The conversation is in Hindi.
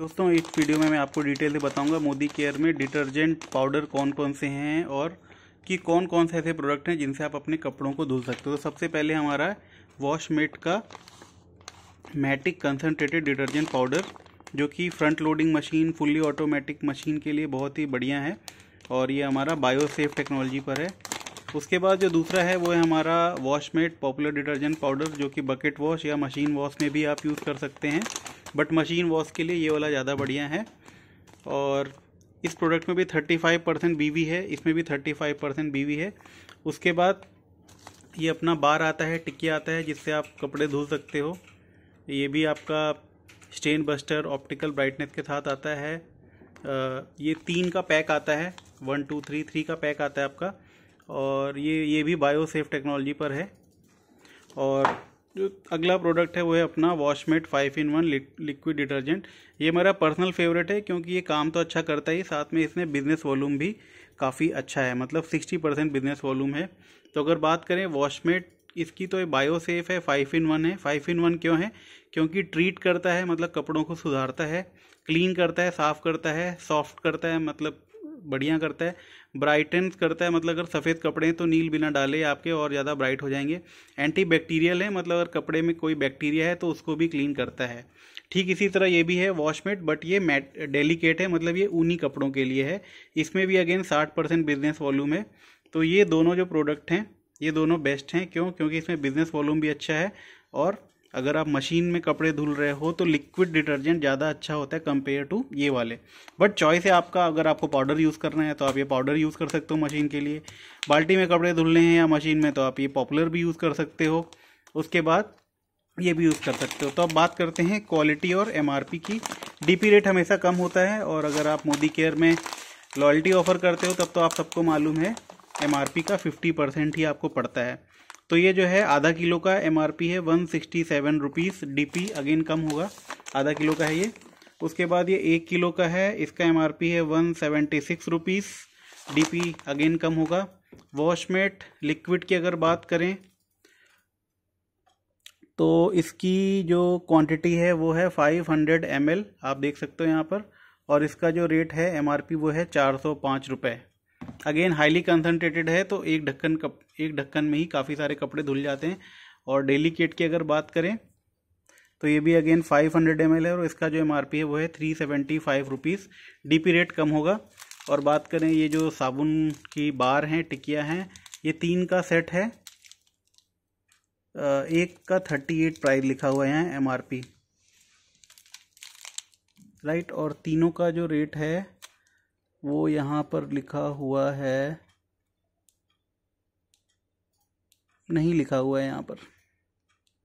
दोस्तों इस वीडियो में मैं आपको डिटेल से बताऊंगा मोदी केयर में डिटर्जेंट पाउडर कौन कौन से हैं और कि कौन कौन से ऐसे प्रोडक्ट हैं जिनसे आप अपने कपड़ों को धुल सकते हो तो सबसे पहले हमारा वॉशमेट का मैटिक कंसनट्रेटेड डिटर्जेंट पाउडर जो कि front loading machine fully automatic machine के लिए बहुत ही बढ़िया है और ये हमारा बायोसेफ टेक्नोलॉजी पर है उसके बाद जो दूसरा है वो है हमारा वॉशमेट पॉपुलर डिटर्जेंट पाउडर जो कि बकेट वॉश या मशीन वॉश में भी आप यूज़ कर सकते हैं बट मशीन वॉश के लिए ये वाला ज़्यादा बढ़िया है और इस प्रोडक्ट में भी 35 परसेंट बी है इसमें भी 35 परसेंट बी है उसके बाद ये अपना बार आता है टिक्की आता है जिससे आप कपड़े धो सकते हो ये भी आपका स्टेन बस्टर ऑप्टिकल ब्राइटनेस के साथ आता है ये तीन का पैक आता है वन टू थ्री थ्री का पैक आता है आपका और ये ये भी बायोसेफ टेक्नोलॉजी पर है और जो अगला प्रोडक्ट है वो है अपना Washmate five in one liquid detergent ये मेरा पर्सनल फेवरेट है क्योंकि ये काम तो अच्छा करता ही साथ में इसमें बिजनेस वॉल्यूम भी काफ़ी अच्छा है मतलब सिक्सटी परसेंट बिजनेस वॉल्यूम है तो अगर बात करें वॉशमेट इसकी तो ये बायोसेफ है फाइव इन वन है फाइव इन वन क्यों है क्योंकि ट्रीट करता है मतलब कपड़ों को सुधारता है क्लीन करता है साफ़ करता है सॉफ्ट करता है मतलब बढ़िया करता है ब्राइटन करता है मतलब अगर सफ़ेद कपड़े हैं तो नील बिना डाले आपके और ज़्यादा ब्राइट हो जाएंगे एंटी बैक्टीरियल है मतलब अगर कपड़े में कोई बैक्टीरिया है तो उसको भी क्लीन करता है ठीक इसी तरह ये भी है वॉशमेट बट ये मैट डेलीकेट है मतलब ये ऊनी कपड़ों के लिए है इसमें भी अगेन साठ परसेंट बिजनेस वॉल्यूम है तो ये दोनों जो प्रोडक्ट हैं ये दोनों बेस्ट हैं क्यों क्योंकि इसमें बिजनेस वॉल्यूम भी अच्छा है और अगर आप मशीन में कपड़े धुल रहे हो तो लिक्विड डिटर्जेंट ज़्यादा अच्छा होता है कंपेयर टू ये वाले बट चॉइस है आपका अगर आपको पाउडर यूज़ करना है तो आप ये पाउडर यूज़ कर सकते हो मशीन के लिए बाल्टी में कपड़े धुलने हैं या मशीन में तो आप ये पॉपुलर भी यूज़ कर सकते हो उसके बाद ये भी यूज़ कर सकते हो तो अब बात करते हैं क्वालिटी और एम की डी रेट हमेशा कम होता है और अगर आप मोदी केयर में लॉयल्टी ऑफर करते हो तब तो आप सबको मालूम है एम का फिफ्टी परसेंट ही आपको पड़ता है तो ये जो है आधा किलो का एम है one sixty seven rupees D again कम होगा आधा किलो का है ये उसके बाद ये एक किलो का है इसका एम है one seventy six rupees D again कम होगा वॉशमेट लिक्विड की अगर बात करें तो इसकी जो क्वांटिटी है वो है फाइव हंड्रेड आप देख सकते हो यहाँ पर और इसका जो रेट है एम वो है चार सौ पाँच रुपये अगेन हाईली कंसनट्रेटेड है तो एक ढक्कन कप एक ढक्कन में ही काफ़ी सारे कपड़े धुल जाते हैं और डेली किट की अगर बात करें तो ये भी अगेन 500 हंड्रेड है और इसका जो एम है वो है three seventy five rupees D rate कम होगा और बात करें ये जो साबुन की बार हैं टिकिया हैं ये तीन का सेट है एक का थर्टी एट प्राइस लिखा हुआ है एम आर पी राइट और तीनों का जो रेट है वो यहाँ पर लिखा हुआ है नहीं लिखा हुआ है यहाँ पर